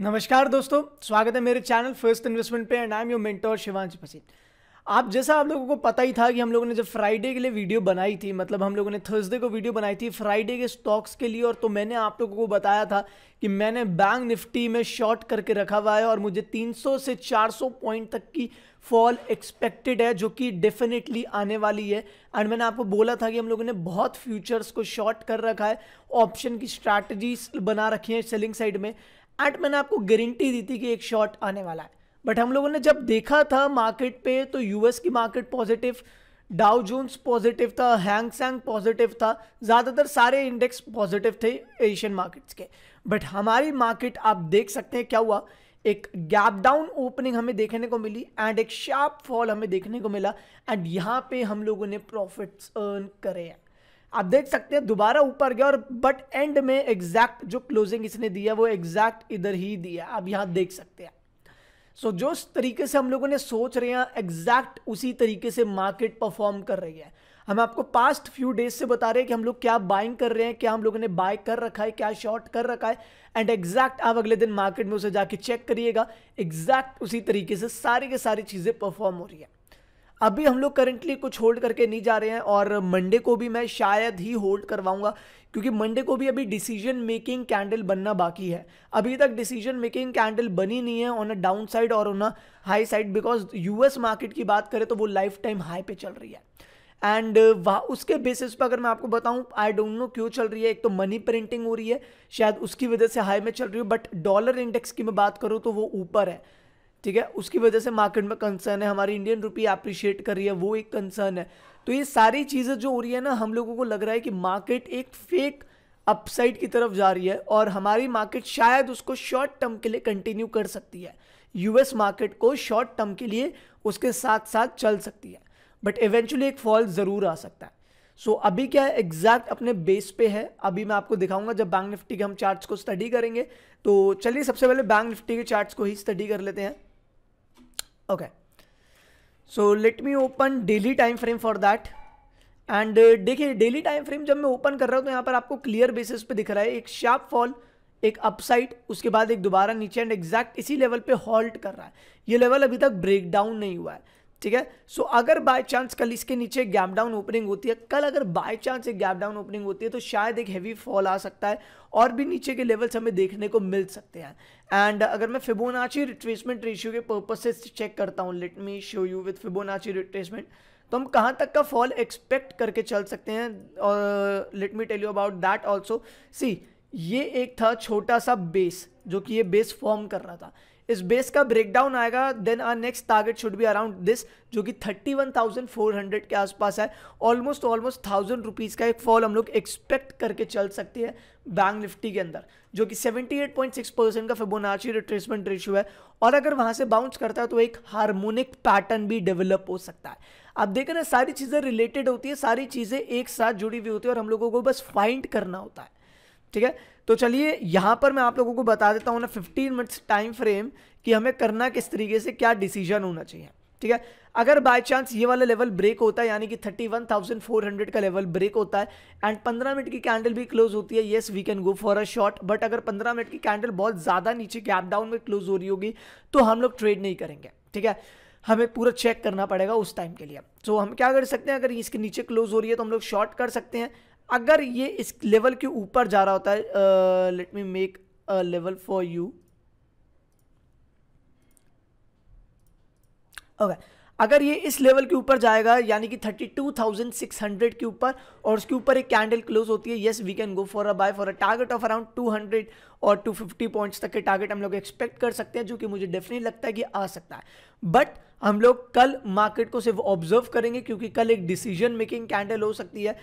नमस्कार दोस्तों स्वागत है मेरे चैनल फर्स्ट इन्वेस्टमेंट पे and I am your mentor Shivansh पसीत आप जैसा आप लोगों को पता ही था कि हम लोगों ने जब फ्राइडे के लिए वीडियो बनाई थी मतलब हम लोगों ने थर्सडे को वीडियो बनाई थी फ्राइडे के स्टॉक्स के लिए और तो मैंने आप लोगों को बताया था कि मैंने बैंक निफ्टी में शॉर्ट करके रखा हुआ है और मुझे 300 से 400 पॉइंट तक की फॉल एक्सपेक्टेड है जो कि डेफिनेटली आने वाली है एंड मैंने आपको बोला था कि हम लोगों ने बहुत फ्यूचर्स को शॉर्ट कर रखा है ऑप्शन की स्ट्रैटेजीज बना रखी है सेलिंग साइड में एंड मैंने आपको गारंटी दी थी कि एक शॉट आने वाला है बट हम लोगों ने जब देखा था मार्केट पे तो यूएस की market positive Dow Jones positive था हैंग सैंग पॉजिटिव था ज़्यादातर सारे इंडेक्स पॉजिटिव थे एशियन मार्केट्स के बट हमारी मार्केट आप देख सकते हैं क्या हुआ एक गैप डाउन ओपनिंग हमें देखने को मिली एंड एक शार्प फॉल हमें देखने को मिला एंड यहाँ पे हम लोगों ने प्रॉफिट्स अर्न करे हैं आप देख सकते हैं दोबारा ऊपर गया और बट एंड में एग्जैक्ट जो क्लोजिंग इसने दिया वो एग्जैक्ट इधर ही दिया आप यहां देख सकते हैं सो so, जो तरीके से हम लोगों ने सोच रहे हैं एग्जैक्ट उसी तरीके से मार्केट परफॉर्म कर रही है हम आपको पास्ट फ्यू डेज से बता रहे हैं कि हम लोग क्या बाइंग कर रहे हैं क्या हम लोगों ने बाय कर रखा है क्या शॉर्ट कर रखा है एंड एग्जैक्ट आप अगले दिन मार्केट में उसे जाके चेक करिएगा एग्जैक्ट उसी तरीके से सारी के सारी चीज़ें परफॉर्म हो रही है अभी हम लोग करेंटली कुछ होल्ड करके नहीं जा रहे हैं और मंडे को भी मैं शायद ही होल्ड करवाऊंगा क्योंकि मंडे को भी अभी डिसीजन मेकिंग कैंडल बनना बाकी है अभी तक डिसीजन मेकिंग कैंडल बनी नहीं है ऑन अ डाउन साइड और on a high side because US market की बात करें तो वो लाइफ टाइम हाई पे चल रही है एंड वह उसके बेसिस पर अगर मैं आपको बताऊं आई डोंट नो क्यों चल रही है एक तो मनी प्रिंटिंग हो रही है शायद उसकी वजह से हाई में चल रही हूँ बट डॉलर इंडेक्स की मैं बात करूँ तो वो ऊपर है ठीक है उसकी वजह से मार्केट में कंसर्न है हमारी इंडियन रुपी अप्रिशिएट कर रही है वो एक कंसर्न है तो ये सारी चीज़ें जो हो रही है ना हम लोगों को लग रहा है कि मार्केट एक फेक अपसाइड की तरफ जा रही है और हमारी मार्केट शायद उसको शॉर्ट टर्म के लिए कंटिन्यू कर सकती है यूएस मार्केट को शॉर्ट टर्म के लिए उसके साथ साथ चल सकती है बट इवेंचुअली एक फॉल ज़रूर आ सकता है सो so, अभी क्या है एग्जैक्ट अपने बेस पे है अभी मैं आपको दिखाऊंगा जब बैंक निफ्टी के हम चार्ट्स को स्टडी करेंगे तो चलिए सबसे पहले बैंक निफ्टी के चार्ट्स को ही स्टडी कर लेते हैं okay so let me open daily time frame for that and uh, देखिए डेली टाइम फ्रेम जब मैं ओपन कर रहा हूँ तो यहाँ पर आपको क्लियर बेसिस पे दिख रहा है एक शार्प फॉल एक अपसाइड उसके बाद एक दोबारा नीचे एंड एग्जैक्ट इसी लेवल पे हॉल्ट कर रहा है ये लेवल अभी तक ब्रेक डाउन नहीं हुआ है ठीक है सो अगर बाय चांस कल इसके नीचे गैप डाउन ओपनिंग होती है कल अगर बाय चांस एक गैप डाउन ओपनिंग होती है तो शायद एक हैवी फॉल आ सकता है और भी नीचे के लेवल्स हमें देखने को मिल सकते हैं एंड अगर मैं फिबोनाची रिट्रेसमेंट रेशियो के पर्पज से चेक करता हूँ let me show you with Fibonacci retracement तो हम कहाँ तक का फॉल एक्सपेक्ट करके चल सकते हैं और let me tell you about that also see ये एक था छोटा सा बेस जो कि ये बेस फॉर्म कर रहा था इस बेस का ब्रेकडाउन आएगा then our next target should be around this जो कि 31,400 के आसपास है ऑलमोस्ट ऑलमोस्ट थाउजेंड रुपीज़ का एक फॉल हम लोग एक्सपेक्ट करके चल सकते हैं बैंक निफ्टी के अंदर जो कि 78.6 परसेंट का फिबोनाची रिट्रेसमेंट रेशियो है और अगर वहाँ से बाउंस करता है तो एक हारमोनिक पैटर्न भी डेवलप हो सकता है आप देखें ना सारी चीज़ें रिलेटेड होती है सारी चीज़ें एक साथ जुड़ी हुई होती है और हम लोगों को बस फाइंड करना होता है ठीक है तो चलिए यहाँ पर मैं आप लोगों को बता देता हूँ ना फिफ्टीन मिनट्स टाइम फ्रेम कि हमें करना किस तरीके से क्या डिसीजन होना चाहिए ठीक है अगर बाय चांस ये वाला लेवल ब्रेक होता है यानी कि 31,400 का लेवल ब्रेक होता है एंड 15 मिनट की कैंडल भी क्लोज होती है yes we can go for a short but अगर 15 मिनट की कैंडल बहुत ज़्यादा नीचे गैप डाउन में क्लोज हो रही होगी तो हम लोग ट्रेड नहीं करेंगे ठीक है हमें पूरा चेक करना पड़ेगा उस टाइम के लिए तो so, हम क्या कर सकते हैं अगर इसके नीचे क्लोज हो रही है तो हम लोग शॉर्ट कर सकते हैं अगर ये इस लेवल के ऊपर जा रहा होता है let me make a level for you okay अगर ये इस लेवल के ऊपर जाएगा यानी कि 32,600 के ऊपर और उसके ऊपर एक कैंडल क्लोज होती है yes we can go for a buy for a target of around 200 और 250 पॉइंट्स तक के टारगेट हम लोग एक्सपेक्ट कर सकते हैं जो कि मुझे डेफिनेट लगता है कि आ सकता है बट हम लोग कल मार्केट को सिर्फ ऑब्जर्व करेंगे क्योंकि कल एक डिसीजन मेकिंग कैंडल हो सकती है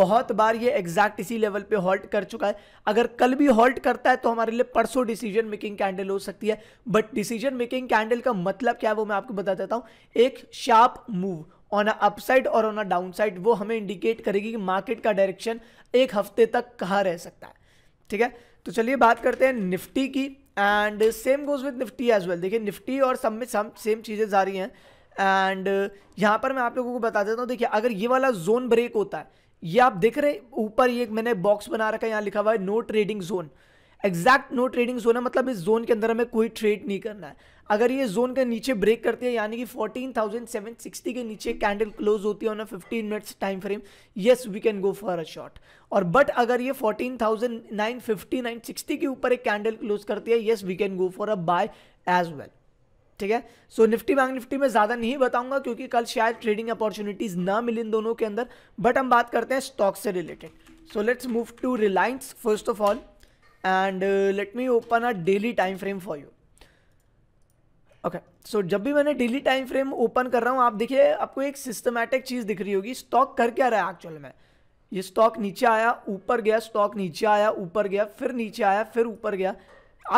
बहुत बार ये एग्जैक्ट इसी लेवल पे हॉल्ट कर चुका है अगर कल भी हॉल्ट करता है तो हमारे लिए परसों डिसीजन मेकिंग कैंडल हो सकती है बट डिसीजन मेकिंग कैंडल का मतलब क्या है वो मैं आपको बता देता हूँ एक sharp move on a upside और ऑन अ डाउनसाइड वो हमें इंडिकेट करेगी कि मार्केट का डायरेक्शन एक हफ्ते तक कहाँ रह सकता है ठीक है तो चलिए बात करते हैं निफ्टी की and same goes with Nifty as well देखिए निफ्टी और सब में सब सेम चीज़ें जा रही हैं एंड यहाँ पर मैं आप लोगों को बता देता हूँ देखिए अगर ये वाला जोन ब्रेक होता है ये आप देख रहे हैं ऊपर ये मैंने बॉक्स बना रखा है यहाँ लिखा हुआ है no trading zone exact no trading zone है मतलब इस जोन के अंदर हमें कोई ट्रेड नहीं करना है अगर ये जोन के नीचे ब्रेक करती है यानी कि 14,760 के नीचे कैंडल क्लोज होती है on a 15 minutes time frame yes we can go for a short और बट अगर ये 14,950 960 के ऊपर एक कैंडल क्लोज करती है yes we can go for a buy as well ठीक है सो निफ्टी बैंक निफ्टी में ज़्यादा नहीं बताऊंगा क्योंकि कल शायद ट्रेडिंग अपॉर्चुनिटीज़ ना मिली इन दोनों के अंदर बट हम बात करते हैं स्टॉक से related so let's move to Reliance first of all and let me open a daily time frame for you okay okay. So so, जब भी मैंने डेली टाइम फ्रेम ओपन कर रहा हूँ आप देखिए आपको एक सिस्टमेटिक चीज़ दिख रही होगी स्टॉक कर क्या रहा है एक्चुअल में ये स्टॉक नीचे आया ऊपर गया स्टॉक नीचे आया ऊपर गया फिर नीचे आया फिर ऊपर गया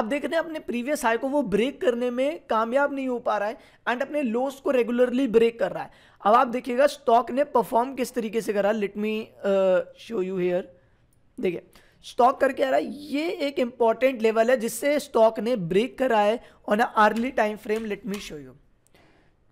आप देख रहे हैं अपने प्रीवियस हाई को वो ब्रेक करने में कामयाब नहीं हो पा रहा है एंड अपने लोस को रेगुलरली ब्रेक कर रहा है अब आप देखिएगा स्टॉक ने परफॉर्म किस तरीके से करा let me show you here देखिए स्टॉक करके आ रहा है ये एक इंपॉर्टेंट लेवल है जिससे स्टॉक ने ब्रेक करा है on early time frame let me show you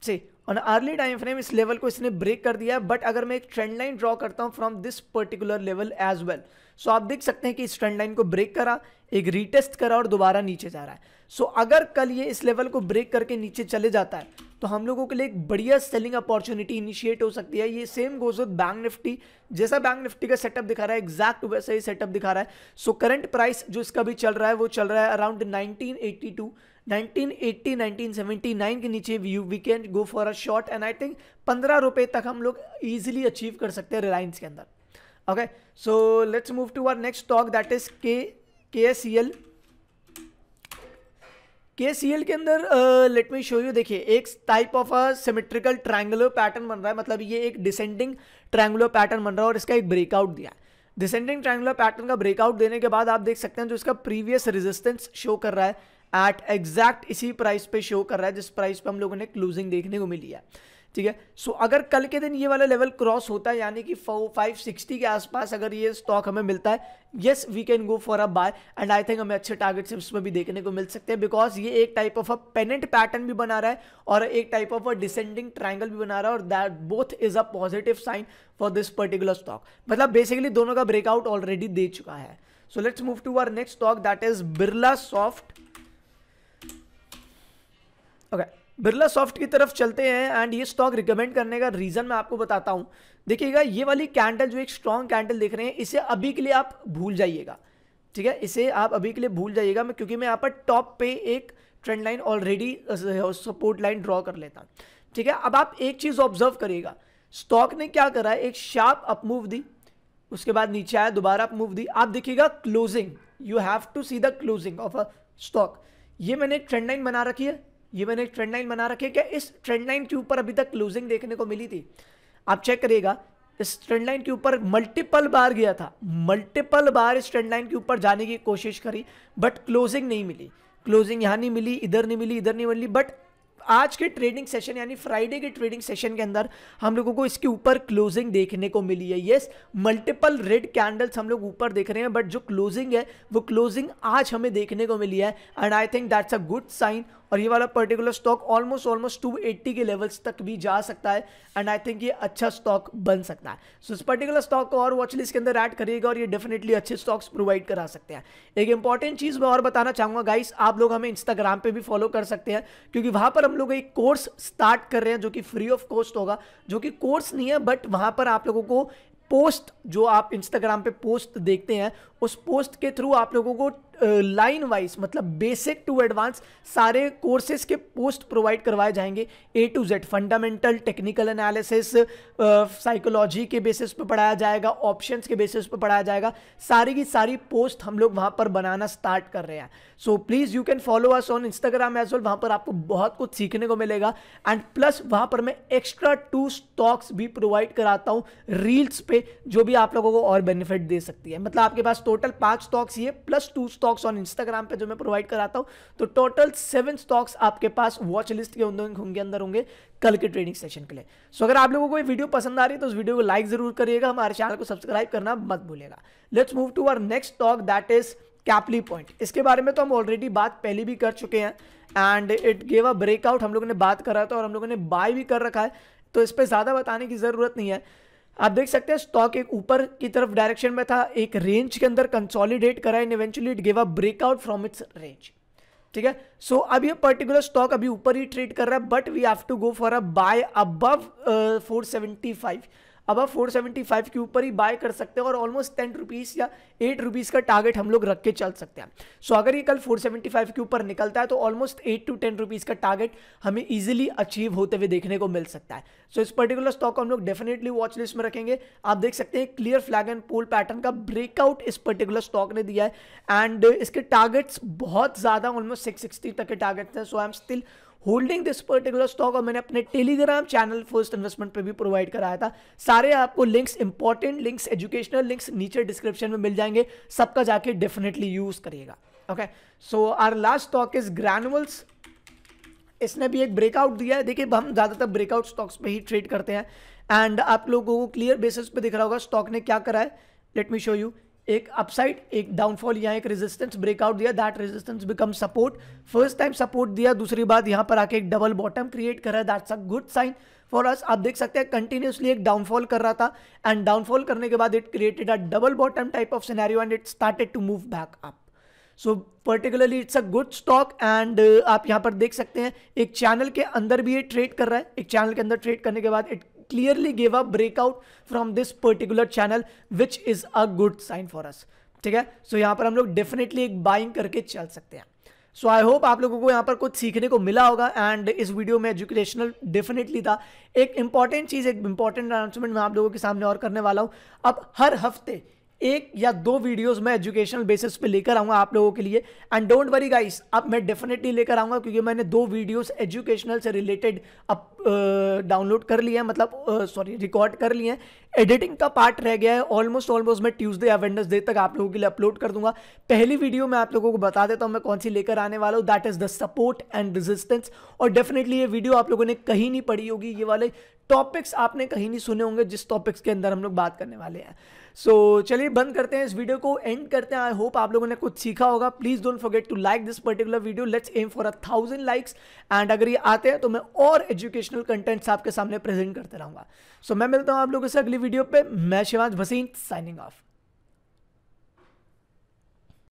see on early time frame इस लेवल को इसने ब्रेक कर दिया है बट अगर मैं एक ट्रेंड लाइन ड्रॉ करता हूँ from this particular level as well so आप देख सकते हैं कि इस ट्रेंड लाइन को ब्रेक करा एक रीटेस्ट करा और दोबारा नीचे जा रहा है सो so, अगर कल ये इस लेवल को ब्रेक करके नीचे चले जाता है तो हम लोगों के लिए एक बढ़िया सेलिंग अपॉर्चुनिटी इनिशिएट हो सकती है ये same goes with bank Nifty जैसा बैंक निफ्टी का सेटअप दिखा रहा है एग्जैक्ट वैसा ही सेटअप दिखा रहा है सो करंट प्राइस जो इसका भी चल रहा है वो चल रहा है अराउंड नाइनटीन 1979 के नीचे we we can go for a short and I think पंद्रह रुपये तक हम लोग ईजिली अचीव कर सकते हैं रिलायंस के अंदर okay so let's move to our next stock that is K K S C L के सी एल के अंदर लेट मी शो यू देखिए एक type of a symmetrical triangular pattern बन रहा है मतलब ये एक डिसेंडिंग ट्रायंगुलर पैटर्न बन रहा है और इसका एक ब्रेकआउट दिया है डिसेंडिंग ट्रायंगुलर पैटर्न का ब्रेकआउट देने के बाद आप देख सकते हैं जो इसका प्रीवियस रेजिस्टेंस शो कर रहा है एट एग्जैक्ट इसी प्राइस पे शो कर रहा है जिस प्राइस पे हम लोगों ने क्लोजिंग देखने को मिली है ठीक है सो अगर कल के दिन ये वाला लेवल क्रॉस होता है यानी कि फाइव सिक्सटी के आसपास अगर ये स्टॉक हमें मिलता है yes we can go for a buy and I think हमें अच्छे टारगेट्स उसमें भी देखने को मिल सकते हैं बिकॉज ये एक type of a pennant pattern भी बना रहा है और एक type of a descending triangle भी बना रहा है और that both is a positive sign for this particular stock मतलब बेसिकली दोनों का ब्रेकआउट ऑलरेडी दे चुका है so let's move to our next stock that is Birla soft okay Birla soft की तरफ चलते हैं एंड ये स्टॉक रिकमेंड करने का रीज़न मैं आपको बताता हूं देखिएगा ये वाली कैंडल जो एक स्ट्रॉन्ग कैंडल देख रहे हैं इसे अभी के लिए आप भूल जाइएगा ठीक है इसे आप अभी के लिए भूल जाइएगा मैं क्योंकि मैं यहाँ पर टॉप पे एक trend line already support line draw कर लेता ठीक है अब आप एक चीज़ ऑब्जर्व करिएगा स्टॉक ने क्या करा एक शार्प अपमूव दी उसके बाद नीचे आया दोबारा अपमूव दी आप देखिएगा closing you have to see the closing of a stock ये मैंने एक ट्रेंड लाइन बना रखी है ये मैंने एक ट्रेंड लाइन बना रखी है क्या इस ट्रेंड लाइन के ऊपर अभी तक क्लोजिंग देखने को मिली थी आप चेक करिएगा इस ट्रेंड लाइन के ऊपर मल्टीपल बार गया था मल्टीपल बार इस ट्रेंड लाइन के ऊपर जाने की कोशिश करी बट क्लोजिंग नहीं मिली क्लोजिंग यहाँ नहीं मिली इधर नहीं मिली इधर नहीं मिली बट आज के ट्रेडिंग सेशन यानी फ्राइडे के ट्रेडिंग सेशन के अंदर हम लोगों को इसके ऊपर क्लोजिंग देखने को मिली है यस मल्टीपल रेड कैंडल्स हम लोग ऊपर देख रहे हैं बट जो क्लोजिंग है वो क्लोजिंग आज हमें देखने को मिली है and I think that's a good sign और ये वाला पर्टिकुलर स्टॉक ऑलमोस्ट ऑलमोस्ट 280 के लेवल्स तक भी जा सकता है एंड आई थिंक ये अच्छा स्टॉक बन सकता है सो so, इस पर्टिकुलर स्टॉक को और वॉच लिस्ट के अंदर ऐड करिएगा और ये डेफिनेटली अच्छे स्टॉक्स प्रोवाइड करा सकते हैं एक इंपॉर्टेंट चीज़ मैं और बताना चाहूंगा गाइस आप लोग हमें इंस्टाग्राम पर भी फॉलो कर सकते हैं क्योंकि वहाँ पर हम लोग एक कोर्स स्टार्ट कर रहे हैं जो कि फ्री ऑफ कॉस्ट होगा जो कि कोर्स नहीं है बट वहाँ पर आप लोगों को पोस्ट जो आप इंस्टाग्राम पे पोस्ट देखते हैं उस पोस्ट के थ्रू आप लोगों को लाइन वाइज मतलब बेसिक टू एडवांस सारे कोर्सेज के पोस्ट प्रोवाइड करवाए जाएंगे A to Z fundamental technical analysis psychology के बेसिस पे पढ़ाया जाएगा ऑप्शन के बेसिस पे पढ़ाया जाएगा सारी की सारी पोस्ट हम लोग वहां पर बनाना स्टार्ट कर रहे हैं so please you can follow us on Instagram as well वहां पर आपको बहुत कुछ सीखने को मिलेगा एंड प्लस वहां पर मैं एक्स्ट्रा टू स्टॉक्स भी प्रोवाइड कराता हूँ रील्स पे जो भी आप लोगों को और बेनिफिट दे सकती है मतलब आपके पास टोटल पांच स्टॉक्स ही है plus two stock stocks on Instagram पे जो मैं प्रोवाइड कराता हूँ तो टोटल सेवन स्टॉक्स आपके पास वॉच लिस्ट के होंगे अंदर होंगे कल के ट्रेडिंग सेशन के लिए सो अगर आप लोगों को ये वीडियो पसंद आ रही है तो उस वीडियो को लाइक जरूर करिएगा हमारे चैनल को सब्सक्राइब करना मत भूलेगा let's move to our next stock that is Caplin point इसके बारे में तो हम ऑलरेडी बात पहले भी कर चुके हैं and it gave a breakout हम लोगों ने बात करा था और हम लोगों ने बाय भी कर रखा है तो इस पर ज़्यादा बताने की ज़रूरत नहीं है आप देख सकते हैं स्टॉक एक ऊपर की तरफ डायरेक्शन में था एक रेंज के अंदर कंसोलिडेट करा and eventually it gave a breakout from its range ठीक है सो अब ये पर्टिकुलर स्टॉक अभी ऊपर ही ट्रेड कर रहा है but we have to go for a buy above 475 अब आप 475 के ऊपर ही बाय कर सकते हैं और ऑलमोस्ट टेन रुपीज़ या एट रुपीज़ का टारगेट हम लोग रख के चल सकते हैं सो so, अगर ये कल 475 के ऊपर निकलता है तो almost eight to ten rupees का टारगेट हमें ईजिली अचीव होते हुए देखने को मिल सकता है सो so, इस पर्टिकुलर स्टॉक को हम लोग डेफिनेटली वॉच लिस्ट में रखेंगे आप देख सकते हैं clear flag and pole pattern का ब्रेकआउट इस पर्टिकुलर स्टॉक ने दिया है एंड इसके टारगेट्स बहुत ज़्यादा ऑलमोस्ट सिक्स तक के टारगेट्स हैं so I am still holding this particular stock और मैंने अपने टेलीग्राम चैनल फर्स्ट इन्वेस्टमेंट पे भी प्रोवाइड कराया था सारे आपको links important links educational links नीचे डिस्क्रिप्शन में मिल जाएंगे सबका जाके डेफिनेटली यूज करिएगा okay so our last stock is Granules इसने भी एक ब्रेकआउट दिया है देखिए हम ज़्यादातर ब्रेकआउट स्टॉक्स पे ही ट्रेड करते हैं एंड आप लोगों को क्लियर बेसिस पे दिख रहा होगा स्टॉक ने क्या करा है लेट मी शो यू एक अपसाइड एक डाउनफॉल यहाँ एक रेजिस्टेंस ब्रेकआउट दिया that resistance become support first time support दिया दूसरी बात यहाँ पर आके एक डबल बॉटम क्रिएट करा that's a good sign for us आप देख सकते हैं कंटिन्यूसली एक डाउनफॉल कर रहा था एंड डाउनफॉल करने के बाद it created a double bottom type of scenario and it started to move back up so particularly it's a good stock and आप यहाँ पर देख सकते हैं एक चैनल के अंदर भी ये ट्रेड कर रहा है एक चैनल के अंदर ट्रेड करने के बाद it clearly give a breakout from this particular channel which is a good sign for us ठीक है सो so, पर हम लोग डेफिनेटली एक बाइंग करके चल सकते हैं सो आई होप आप लोगों को यहाँ पर कुछ सीखने को मिला होगा एंड इस वीडियो में एजुकेशनल डेफिनेटली था एक इंपॉर्टेंट चीज़ एक इंपॉर्टेंट अनाउंसमेंट मैं आप लोगों के सामने और करने वाला हूँ अब हर हफ्ते एक या दो वीडियोस मैं एजुकेशनल बेसिस पे लेकर आऊँगा आप लोगों के लिए एंड डोंट वरी गाइस अब मैं डेफिनेटली लेकर आऊँगा क्योंकि मैंने दो वीडियोस एजुकेशनल से रिलेटेड अब डाउनलोड कर लिए हैं मतलब सॉरी रिकॉर्ड कर लिए हैं एडिटिंग का पार्ट रह गया है ऑलमोस्ट ऑलमोस्ट मैं ट्यूजडे या वेडनेसडे तक आप लोगों के लिए अपलोड कर दूंगा पहली वीडियो मैं आप लोगों को बता देता हूँ मैं कौन सी लेकर आने वाला हूँ that is the support and resistance और डेफिनेटली ये वीडियो आप लोगों ने कहीं नहीं पढ़ी होगी ये वाले टॉपिक्स आपने कहीं नहीं सुने होंगे जिस टॉपिक्स के अंदर हम लोग बात करने वाले हैं सो so, चलिए बंद करते हैं इस वीडियो को एंड करते हैं आई होप आप लोगों ने कुछ सीखा होगा please don't forget to like this particular video let's aim for a thousand likes and अगर ये आते हैं तो मैं और एजुकेशनल कंटेंट्स आपके सामने प्रेजेंट करते रहूंगा सो so, मैं मिलता हूँ आप लोगों से अगली वीडियो पर मैं शिवाज भसीन साइनिंग ऑफ